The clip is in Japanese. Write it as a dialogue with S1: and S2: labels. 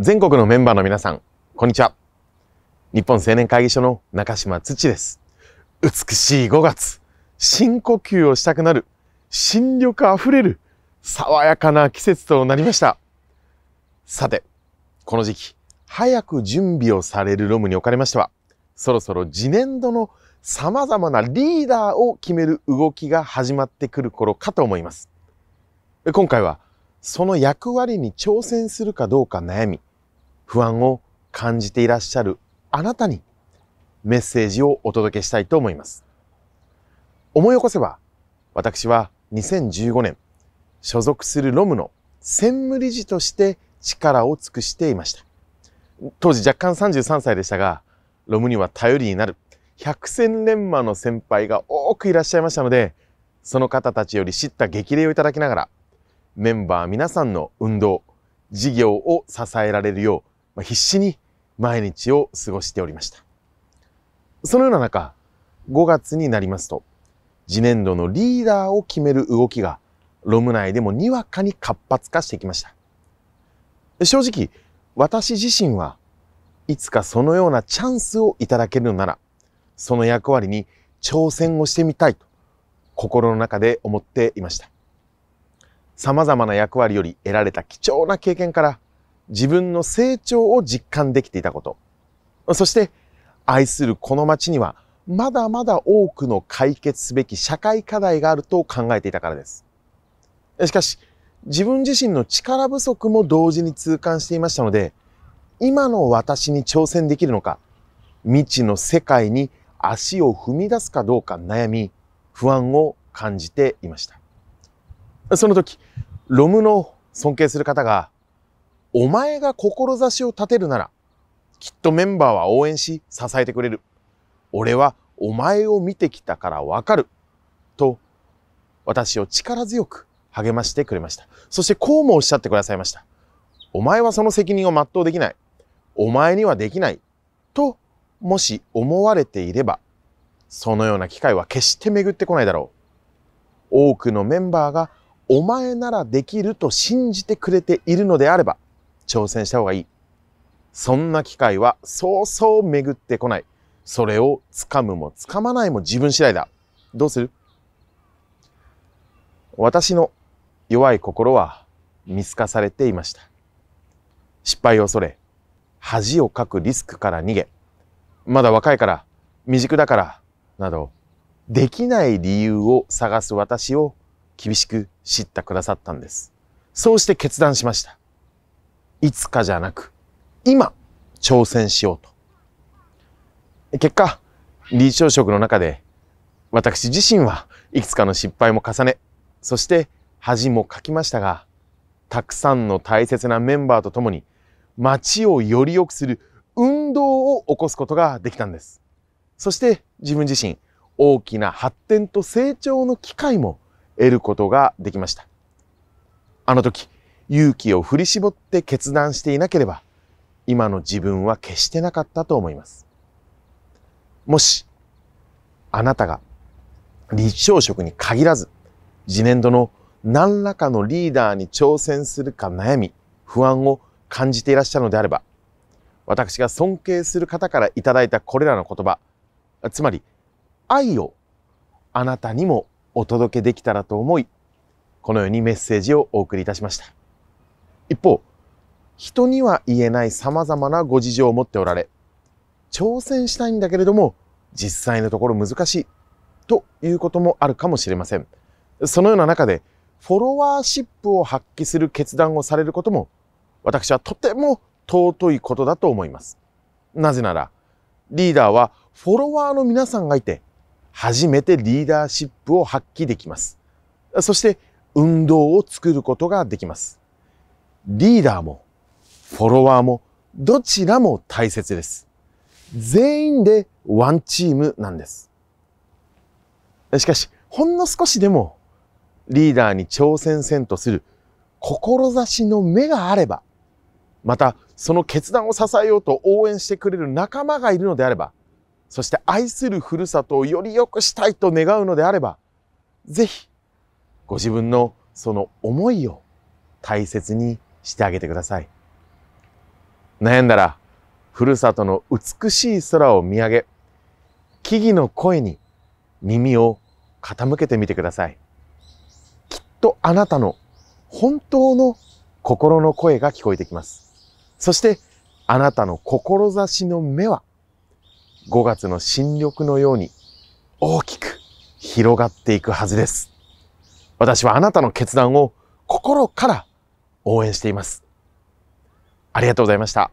S1: 全国のメンバーの皆さん、こんにちは。日本青年会議所の中島土です。美しい5月、深呼吸をしたくなる、新緑あふれる、爽やかな季節となりました。さて、この時期、早く準備をされるロムにおかれましては、そろそろ次年度の様々なリーダーを決める動きが始まってくる頃かと思います。今回は、その役割に挑戦するかどうか悩み、不安を感じていらっしゃるあなたにメッセージをお届けしたいと思います。思い起こせば、私は2015年、所属するロムの専務理事として力を尽くしていました。当時若干33歳でしたが、ロムには頼りになる百戦錬磨の先輩が多くいらっしゃいましたので、その方たちより知った激励をいただきながら、メンバー皆さんの運動、事業を支えられるようまあ、必死に毎日を過ごしておりました。そのような中、5月になりますと、次年度のリーダーを決める動きが、ロム内でもにわかに活発化してきました。正直、私自身はいつかそのようなチャンスをいただけるのなら、その役割に挑戦をしてみたいと心の中で思っていました。様々な役割より得られた貴重な経験から、自分の成長を実感できていたこと。そして、愛するこの街には、まだまだ多くの解決すべき社会課題があると考えていたからです。しかし、自分自身の力不足も同時に痛感していましたので、今の私に挑戦できるのか、未知の世界に足を踏み出すかどうか悩み、不安を感じていました。その時、ロムの尊敬する方が、お前が志を立てるなら、きっとメンバーは応援し支えてくれる。俺はお前を見てきたからわかる。と、私を力強く励ましてくれました。そしてこうもおっしゃってくださいました。お前はその責任を全うできない。お前にはできない。と、もし思われていれば、そのような機会は決して巡ってこないだろう。多くのメンバーがお前ならできると信じてくれているのであれば、挑戦した方がいい。そんな機会はそうそう巡ってこない。それを掴むも掴まないも自分次第だ。どうする私の弱い心は見透かされていました。失敗を恐れ、恥をかくリスクから逃げ、まだ若いから、未熟だから、など、できない理由を探す私を厳しく知ったくださったんです。そうして決断しました。いつかじゃなく、今、挑戦しようと。結果、理事長職の中で、私自身はいくつかの失敗も重ね、そして恥もかきましたが、たくさんの大切なメンバーと共に、街をより良くする運動を起こすことができたんです。そして自分自身、大きな発展と成長の機会も得ることができました。あの時、勇気を振り絞って決断していなければ、今の自分は決してなかったと思います。もし、あなたが立証職に限らず、次年度の何らかのリーダーに挑戦するか悩み、不安を感じていらっしゃるのであれば、私が尊敬する方からいただいたこれらの言葉、つまり愛をあなたにもお届けできたらと思い、このようにメッセージをお送りいたしました。一方、人には言えない様々なご事情を持っておられ、挑戦したいんだけれども、実際のところ難しいということもあるかもしれません。そのような中で、フォロワーシップを発揮する決断をされることも、私はとても尊いことだと思います。なぜなら、リーダーはフォロワーの皆さんがいて、初めてリーダーシップを発揮できます。そして、運動を作ることができます。リーダーも、フォロワーも、どちらも大切です。全員でワンチームなんです。しかし、ほんの少しでも、リーダーに挑戦せんとする、志の目があれば、また、その決断を支えようと応援してくれる仲間がいるのであれば、そして愛するふるさとをより良くしたいと願うのであれば、ぜひ、ご自分のその思いを大切にしてあげてください。悩んだら、ふるさとの美しい空を見上げ、木々の声に耳を傾けてみてください。きっとあなたの本当の心の声が聞こえてきます。そして、あなたの志の目は、5月の新緑のように大きく広がっていくはずです。私はあなたの決断を心から応援しています。ありがとうございました。